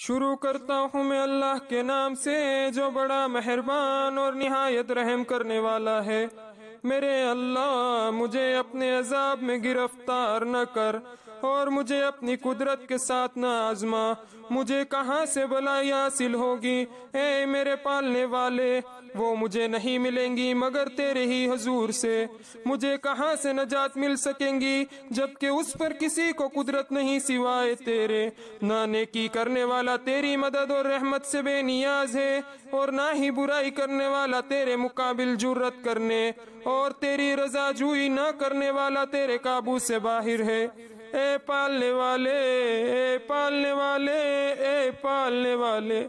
शुरू करता हूँ मैं अल्लाह के नाम से जो बड़ा मेहरबान और नहायत रहम करने वाला है मेरे अल्लाह मुझे अपने अजाब में गिरफ्तार न कर और मुझे अपनी कुदरत के साथ न आजमा मुझे कहाँ से भलाई हासिल होगी ए मेरे पालने वाले वो मुझे नहीं मिलेंगी मगर तेरे ही हजूर से मुझे कहाँ से नजात मिल सकेंगी जबकि उस पर किसी को कुदरत नहीं सिवाय तेरे न नेकी करने वाला तेरी मदद और रहमत से बेनियाज है और ना ही बुराई करने वाला तेरे मुकाबिल जुर्रत करने और तेरी रजा जुई ना करने वाला तेरे काबू से बाहर है ए पालने वाले ए पालने वाले ए पालने वाले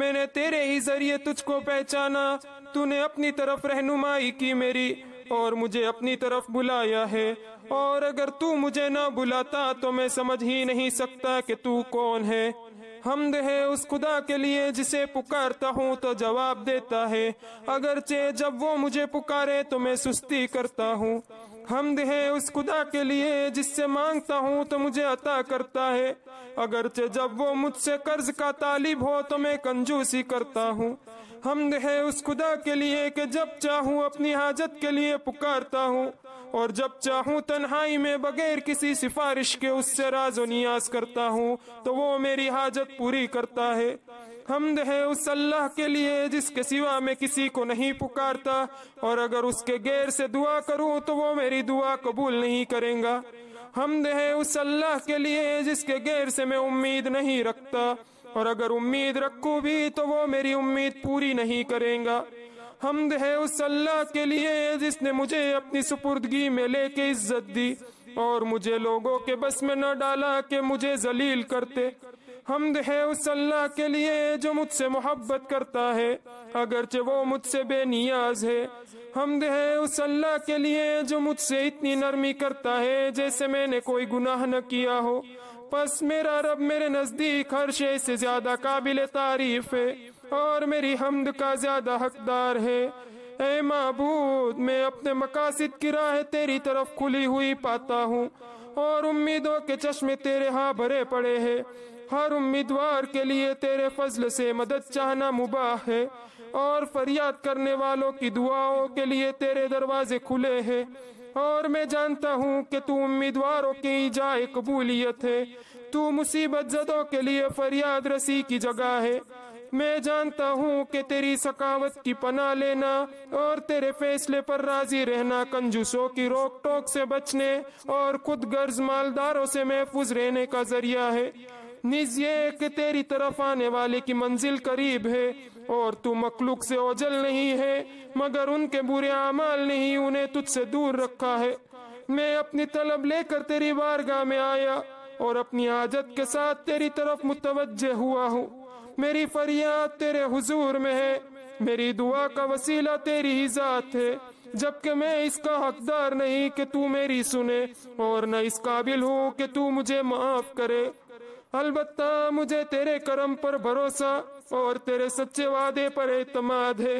मैंने तेरे ही जरिए तुझको पहचाना तूने अपनी तरफ रहनुमाई की मेरी और मुझे अपनी तरफ बुलाया है और अगर तू मुझे ना बुलाता तो मैं समझ ही नहीं सकता कि तू कौन है हमद है उस खुदा के लिए जिसे पुकारता हूँ तो जवाब देता है अगर चे जब वो मुझे पुकारे तो मैं सुस्ती करता हूँ हमद है उस खुदा के लिए जिससे मांगता हूँ तो मुझे अता करता है अगरचे जब वो मुझसे कर्ज का तालिब हो तो मैं कंजूसी करता हूँ हमद है उस खुदा के लिए कि जब चाहूँ अपनी हाजत के लिए पुकारता हूँ और जब चाहूँ तन्हाई में बगैर किसी सिफारिश के उससे राजो नियाज करता हूँ तो वो मेरी हाजत पूरी करता है हमद है उस अल्लाह के लिए जिसके सिवा में किसी को नहीं पुकारता और अगर उसके गैर से दुआ करूँ तो वो मेरी दुआ कबूल नहीं करेगा हमद है उस अल्लाह के लिए जिसके गैर से मैं उम्मीद नहीं रखता और अगर उम्मीद रखू भी तो वो मेरी उम्मीद पूरी नहीं करेगा हमद है उस अल्लाह के लिए जिसने मुझे अपनी सुपुर्दगी में लेके इज्जत दी और मुझे लोगों के बस में न डाला कि मुझे जलील करते हमद है उस अल्लाह के लिए जो मुझसे मोहब्बत करता है अगरचे वो मुझसे बेनियाज है हमद है उस अल्लाह के लिए जो मुझसे इतनी नरमी करता है जैसे मैंने कोई गुनाह न किया हो बस मेरा रब मेरे नज़दीक हर शे से ज़्यादा काबिल तारीफ है और मेरी हमद का ज़्यादा हकदार है ए महबूद मैं अपने मकासद की राह तेरी तरफ खुली हुई पाता हूँ और उम्मीदों के चश्मे तेरे हाँ भरे पड़े हैं हर उम्मीदवार के लिए तेरे फजल से मदद चाहना मुबाह है और फरियाद करने वालों की दुआओं के लिए तेरे दरवाजे खुले हैं और मैं जानता हूँ कि तू उम्मीदवारों की जाए कबूलियत है तू मुसीबत जदों के लिए फरियाद रसी की जगह है मैं जानता हूँ कि तेरी सकावत की पना लेना और तेरे फैसले पर राजी रहना कंजूसों की रोक टोक से बचने और खुद गर्ज मालदारों से महफूज रहने का जरिया है निज ये कि तेरी तरफ आने वाले की मंजिल करीब है और तू मखलूक से ओझल नहीं है मगर उनके बुरे अमाल ने ही उन्हें तुझसे दूर रखा है मैं अपनी तलब लेकर तेरी बारगाह में आया और अपनी आदत के साथ तेरी तरफ मुतवजह हुआ हूँ मेरी फरियाद तेरे हुजूर में है मेरी दुआ का वसीला तेरी ही जात है जबकि मैं इसका हकदार नहीं कि तू मेरी सुने और न इस काबिल हूँ कि तू मुझे माफ करे अलबत्ता मुझे तेरे करम पर भरोसा और तेरे सच्चे वादे पर एतमाद है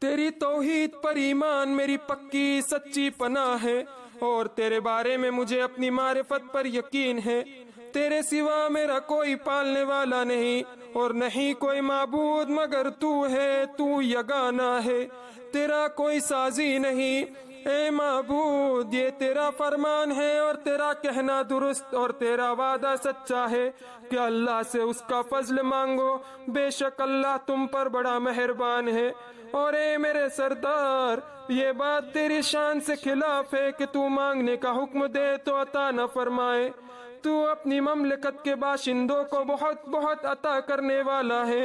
तेरी तोहीद पर ईमान मेरी पक्की सच्ची पना है और तेरे बारे में मुझे अपनी मारिफत पर यकीन है तेरे सिवा मेरा कोई पालने वाला नहीं और नहीं कोई मबूद मगर तू है तू यगाना है तेरा कोई साजी नहीं ए महबूद ये तेरा फरमान है और तेरा कहना दुरुस्त और तेरा वादा सच्चा है कि अल्लाह से उसका फजल मांगो बेशक अल्लाह तुम पर बड़ा मेहरबान है और ए मेरे सरदार ये बात तेरी शान से खिलाफ है कि तू मांगने का हुक्म दे तो अता न फरमाए तू अपनी ममलकत के बाशिंदों को बहुत बहुत अता करने वाला है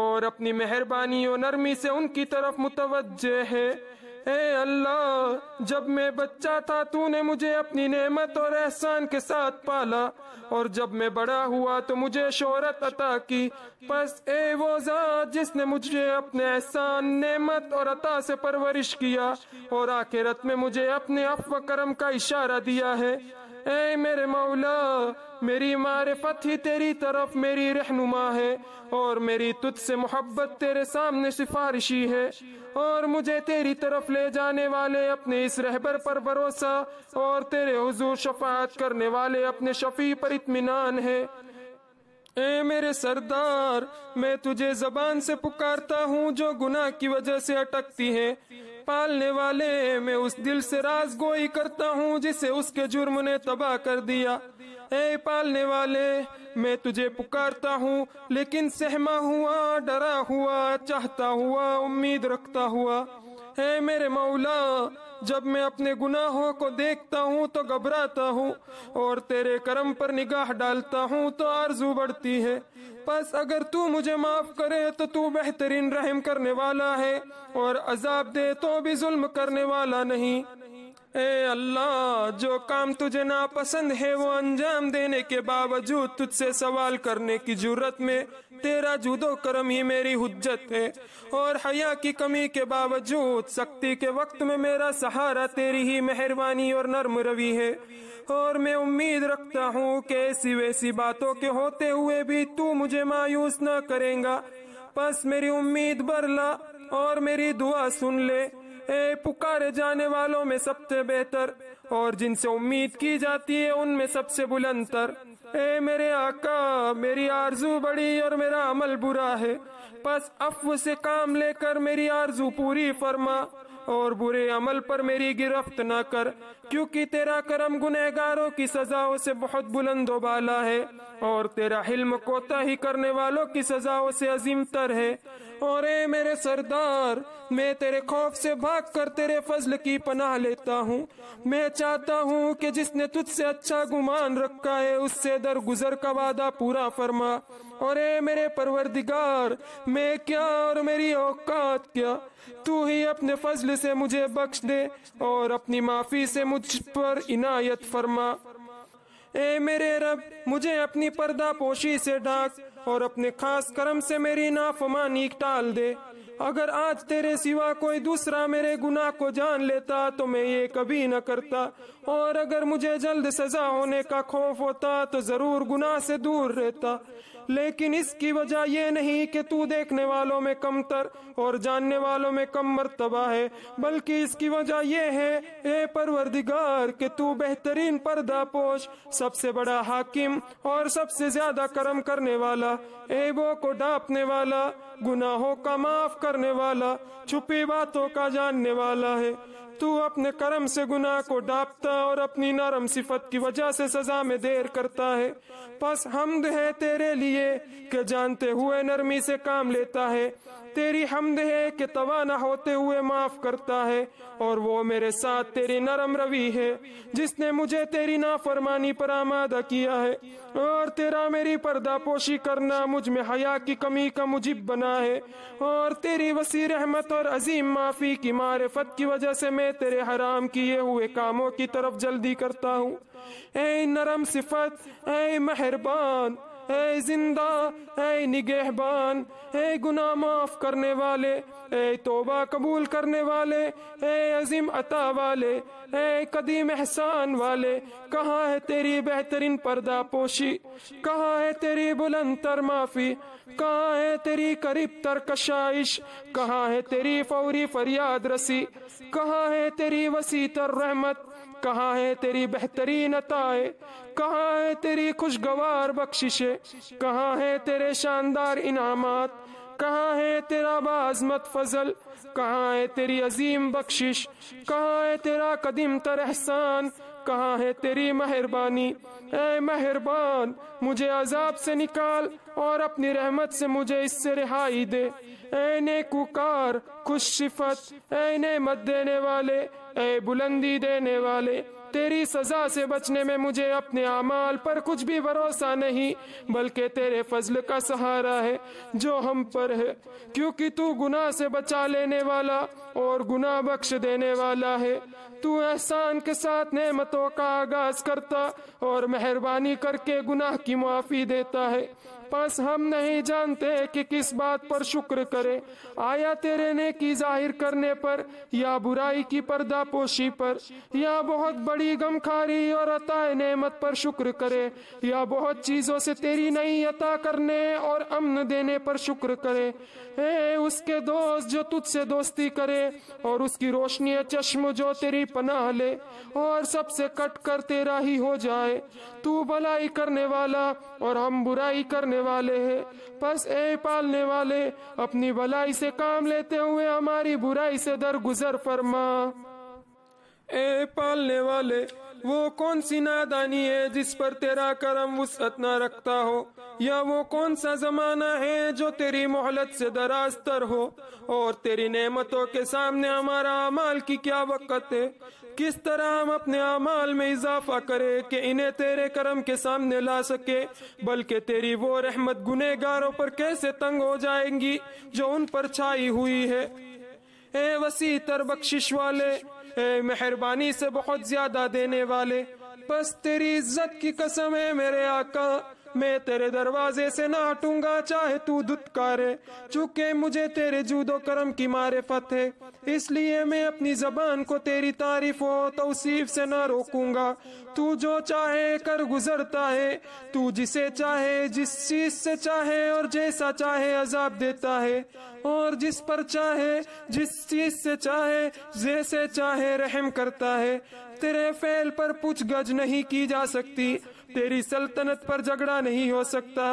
और अपनी मेहरबानी और नरमी से उनकी तरफ मुतवजह है ए अल्लाह जब मैं बच्चा था तूने मुझे अपनी नेमत और एहसान के साथ पाला और जब मैं बड़ा हुआ तो मुझे शोहरत अता की बस ए वो जात जिसने मुझे अपने एहसान नेमत और अता से परवरिश किया और आखिरत में मुझे अपने अफ करम का इशारा दिया है ए मेरे मौला मेरी मारफत ही तेरी तरफ मेरी रहनुमा है और मेरी से मोहब्बत तेरे सामने सिफारिशी है और मुझे तेरी तरफ ले जाने वाले अपने इस रहबर पर भरोसा और तेरे हजूर शफात करने वाले अपने शफी पर इतमान है ए मेरे सरदार मैं तुझे जबान से पुकारता हूँ जो गुनाह की वजह से अटकती है पालने वाले मैं उस दिल से राज गोई करता हूँ जिसे उसके जुर्म ने तबाह कर दिया ए पालने वाले मैं तुझे पुकारता हूँ लेकिन सहमा हुआ डरा हुआ चाहता हुआ उम्मीद रखता हुआ है मेरे मौला जब मैं अपने गुनाहों को देखता हूँ तो घबराता हूँ और तेरे करम पर निगाह डालता हूँ तो आरजू बढ़ती है बस अगर तू मुझे माफ करे तो तू बेहतरीन रहम करने वाला है और अजाब दे तो भी जुल्म करने वाला नहीं ए अल्लाह जो काम तुझे नापसंद है वो अंजाम देने के बावजूद तुझसे सवाल करने की जरूरत में तेरा जुदो करम ही मेरी हुज्जत है और हया की कमी के बावजूद सख्ती के वक्त में मेरा सहारा तेरी ही मेहरबानी और नर्म रवि है और मैं उम्मीद रखता हूँ कि ऐसी वैसी बातों के होते हुए भी तू मुझे मायूस न करेगा बस मेरी उम्मीद बरला और मेरी दुआ सुन ले ए पुकारे जाने वालों में सबसे बेहतर और जिनसे उम्मीद की जाती है उनमें सबसे बुलंदर ए मेरे आका मेरी आरजू बड़ी और मेरा अमल बुरा है बस अफ से काम लेकर मेरी आरजू पूरी फरमा और बुरे अमल पर मेरी गिरफ्त न कर क्योंकि तेरा करम गुनहगारों की सजाओं से बहुत बुलंदो बाला है और तेरा हिल्म कोता ही करने वालों की सजाओं से अजीम तर है और ए मेरे सरदार मैं तेरे खौफ से भाग कर तेरे फजल की पनाह लेता हूँ मैं चाहता हूँ कि जिसने तुझसे अच्छा गुमान रखा है उससे गुजर का वादा पूरा फरमा और ए मेरे परवरदिगार मैं क्या और मेरी औकात क्या तू ही अपने फजल से मुझे बख्श दे और अपनी माफी से मुझ पर इनायत फरमा ए मेरे रब मुझे अपनी पर्दा पोशी से डाक और अपने खास कर्म से मेरी नाफमानी टाल दे अगर आज तेरे सिवा कोई दूसरा मेरे गुनाह को जान लेता तो मैं ये कभी न करता और अगर मुझे जल्द सजा होने का खौफ होता तो जरूर गुनाह से दूर रहता लेकिन इसकी वजह यह नहीं कि तू देखने वालों में कमतर और जानने वालों में कम मरतबा है बल्कि इसकी वजह यह है ए परवरदिगार कि तू बेहतरीन पर्दा पोश सबसे बड़ा हाकिम और सबसे ज्यादा कर्म करने वाला ए को डांपने वाला गुनाहों का माफ करने वाला छुपी बातों का जानने वाला है तू अपने कर्म से गुनाह को डापता और अपनी नरम सिफत की वजह से सजा में देर करता है बस हमद है तेरे लिए के जानते हुए नरमी से काम लेता है तेरी हमद है कि तवाना होते हुए माफ करता है और वो मेरे साथ तेरी नरम रवि है जिसने मुझे तेरी नाफरमानी पर आमादा किया है और तेरा मेरी पर्दापोशी करना मुझ में हया की कमी का मुजिब बना गुनाह है और तेरी वसी रहमत और अजीम माफ़ी की मारफत की वजह से मैं तेरे हराम किए हुए कामों की तरफ जल्दी करता हूँ ए नरम सिफत ए मेहरबान ए जिंदा ए निगहबान ए गुना माफ करने वाले ए तोबा कबूल करने वाले ए अजीम अता वाले ए कदीम एहसान वाले कहाँ है तेरी बेहतरीन पर्दा पोशी कहाँ है तेरी बुलंद तर माफी कहाँ है तेरी करीब तर कशाइश कहाँ है तेरी फौरी फरियाद रसी कहाँ है तेरी वसी तर रहमत कहाँ है तेरी बेहतरीन अताए कहाँ है तेरी खुशगवार बख्शिशे कहाँ है तेरे शानदार इनाम कहाँ है तेरा बाजमत फजल कहाँ है तेरी अजीम बख्शिश कहाँ है तेरा कदीम तर एहसान कहाँ है तेरी मेहरबानी ए मेहरबान मुझे अजाब से निकाल और अपनी रहमत से मुझे इससे रिहाई दे ए नेकुकार खुश सिफत ए ने मत देने वाले ऐ बुलंदी देने वाले तेरी सजा से बचने में मुझे अपने अमाल पर कुछ भी भरोसा नहीं बल्कि तेरे फजल का सहारा है जो हम पर है क्योंकि तू गुनाह से बचा लेने वाला और गुनाह बख्श देने वाला है तू एहसान के साथ नेमतों का आगाज करता और मेहरबानी करके गुनाह की मुआफ़ी देता है पास हम नहीं जानते कि किस बात पर शुक्र करें आया तेरे ने की जाहिर करने पर या बुराई की पर्दापोशी पर या बहुत बड़ी गमखारी और अताए नेमत पर शुक्र करें या बहुत चीज़ों से तेरी नई अता करने और अमन देने पर शुक्र करे ए उसके दोस्त जो तुझसे दोस्ती करे और उसकी रोशनी चश्म जो तेरी पनाह ले और सबसे कट कर तेरा ही हो जाए तू भलाई करने वाला और हम बुराई करने वाले हैं बस ए पालने वाले अपनी भलाई से काम लेते हुए हमारी बुराई से गुजर फरमा ए पालने वाले वो कौन सी नादानी है जिस पर तेरा करम वसत न रखता हो या वो कौन सा जमाना है जो तेरी मोहलत से दराज तर हो और तेरी नेमतों के सामने हमारा अमाल की क्या वक़्त है किस तरह हम अपने अमाल में इजाफा करें कि इन्हें तेरे करम के सामने ला सके बल्कि तेरी वो रहमत गुनहगारों पर कैसे तंग हो जाएंगी जो उन पर छाई हुई है ए वसी तर बख्शिश वाले ए मेहरबानी से बहुत ज्यादा देने वाले बस तेरी इज्जत की कसम है मेरे आका मैं तेरे दरवाजे से ना हटूंगा चाहे तू दुत्कारे चुके मुझे तेरे जूदो करम की मारे फतेह इसलिए मैं अपनी जबान को तेरी तारीफ हो तोसीफ से ना रोकूंगा तू जो चाहे कर गुजरता है तू जिसे चाहे जिस चीज से चाहे और जैसा चाहे अजाब देता है और जिस पर चाहे जिस चीज से चाहे जैसे चाहे रहम करता है तेरे फैल पर पूछ गज नहीं की जा सकती तेरी सल्तनत पर झगड़ा नहीं हो सकता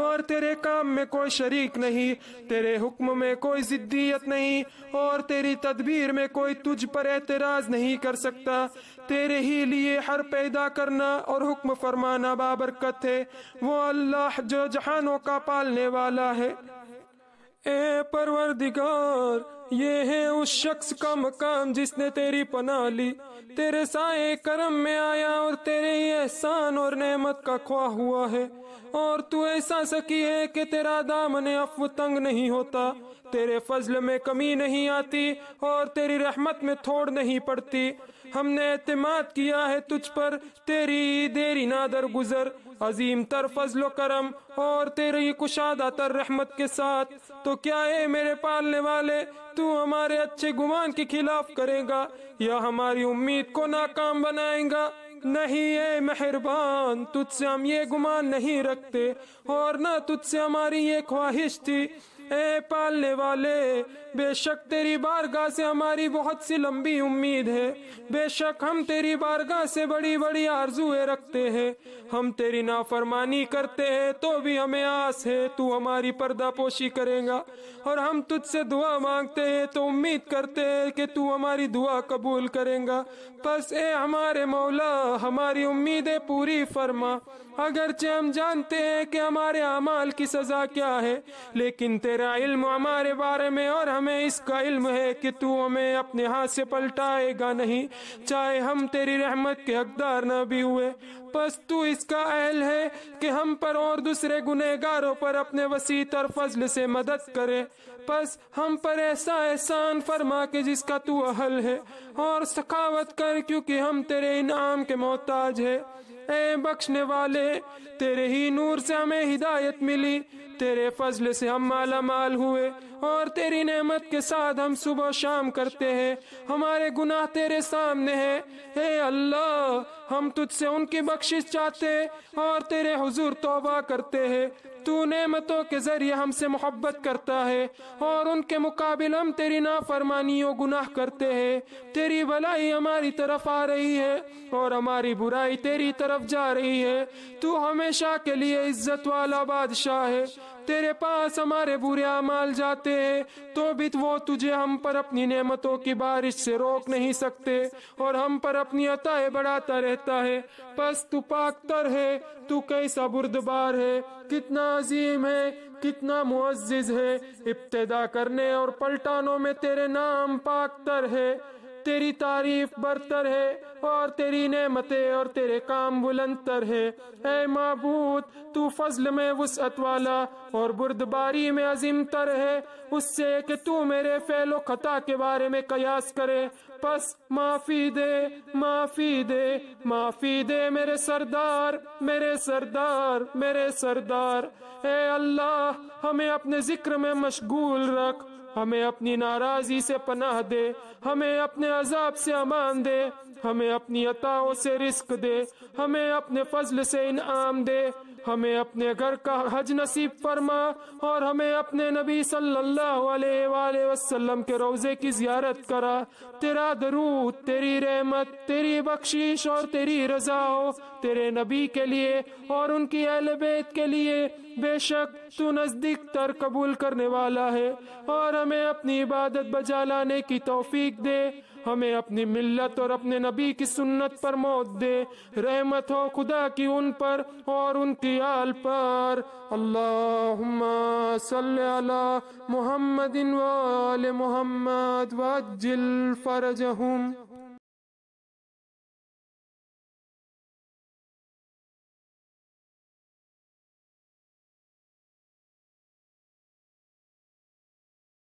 और तेरे काम में कोई शरीक नहीं तेरे हुक्म में कोई जिद्दियत नहीं और तेरी तदबीर में कोई तुझ पर एतराज नहीं कर सकता तेरे ही लिए हर पैदा करना और हुक्म फरमाना बाबरकत है वो अल्लाह जो जहानों का पालने वाला है ए परवरदिगार ये है उस शख्स का मकाम जिसने तेरी पना ली तेरे साए करम में आया और तेरे ही एहसान और नेमत का ख्वाह हुआ है और तू ऐसा सकी है कि तेरा दामन अफ तंग नहीं होता तेरे फजल में कमी नहीं आती और तेरी रहमत में थोड़ नहीं पड़ती हमने अतमाद किया है तुझ पर तेरी देरी ना दर गुजर अजीम तर फजलो करम और तेरी कुशादा तर रहमत के साथ तो क्या है मेरे पालने वाले तू हमारे अच्छे गुमान के खिलाफ करेगा या हमारी उम्मीद को नाकाम बनाएगा नहीं है मेहरबान तुझसे हम ये गुमान नहीं रखते और ना तुझसे हमारी ये ख्वाहिश थी ए पालने वाले बेशक तेरी बारगाह से हमारी बहुत सी लंबी उम्मीद है बेशक हम तेरी बारगाह से बड़ी बड़ी आरजुए रखते हैं हम तेरी नाफरमानी करते हैं तो भी हमें आस है तू हमारी पर्दापोशी करेगा और हम तुझसे दुआ मांगते हैं तो उम्मीद करते हैं कि तू हमारी दुआ कबूल करेगा बस ए हमारे मौला हमारी उम्मीदें पूरी फरमा अगरचे हम जानते हैं कि हमारे अमाल की सजा क्या है लेकिन तेरे तेरा इल्म हमारे बारे में और हमें इसका इल्म है कि तू हमें अपने हाथ से पलटाएगा नहीं चाहे हम तेरी रहमत के हकदार न भी हुए बस तू इसका अहल है कि हम पर और दूसरे गुनहगारों पर अपने वसी और फजल से मदद करे बस हम पर ऐसा एहसान फरमा के जिसका तू अहल है और सखावत कर क्योंकि हम तेरे इनाम के मोहताज है ऐ बख्शने वाले तेरे ही नूर से हमें हिदायत मिली तेरे फजल से हम माला माल हुए और तेरी नेमत के साथ हम सुबह शाम करते हैं हमारे गुनाह तेरे सामने है हे अल्लाह हम तुझसे उनकी बख्शिश चाहते हैं और तेरे हुजूर तोबा करते हैं तू नेमतों के जरिए हमसे मोहब्बत करता है और उनके मुकाबिल हम तेरी नाफरमानियों गुनाह करते हैं तेरी भलाई हमारी तरफ आ रही है और हमारी बुराई तेरी तरफ तरफ जा रही है तू हमेशा के लिए इज्जत वाला बादशाह है तेरे पास हमारे बुरे अमाल जाते हैं तो भी वो तुझे हम पर अपनी नेमतों की बारिश से रोक नहीं सकते और हम पर अपनी अताएं बढ़ाता रहता है बस तू पाकतर है तू कैसा बुरदबार है कितना अजीम है कितना मुआज है इब्तदा करने और पलटानों में तेरे नाम पाकतर है तेरी तारीफ बरतर है और तेरी नेमतें और तेरे काम बुलंदर है ऐ महबूत तू फजल में वसअत वाला और बुर्दबारी में अजीम तर है उससे कि तू मेरे फैलो खता के बारे में कयास करे बस माफी दे माफी दे माफी दे मेरे सरदार मेरे सरदार मेरे सरदार ऐ अल्लाह हमें अपने जिक्र में मशगूल रख हमें अपनी नाराजगी से पनाह दे हमें अपने अजाब से अमान दे हमें अपनी अताओं से रिस्क दे हमें अपने फजल से इनाम दे हमें अपने घर का हज नसीब फरमा और हमें अपने नबी सल्लल्लाहु अलैहि वसल्लम के रोज़े की जियारत करा तेरा दरूद तेरी रहमत तेरी बख्शिश और तेरी रजा हो तेरे नबी के लिए और उनकी अहल बेत के लिए बेशक तू नज़दीक तर कबूल करने वाला है और हमें अपनी इबादत बजा लाने की तोफीक दे हमें अपनी मिल्लत और अपने नबी की सुन्नत पर मौत दे रहमत हो खुदा की उन पर और उनकी आल पर अल्लाह सल्ला मोहम्मद वाल मोहम्मद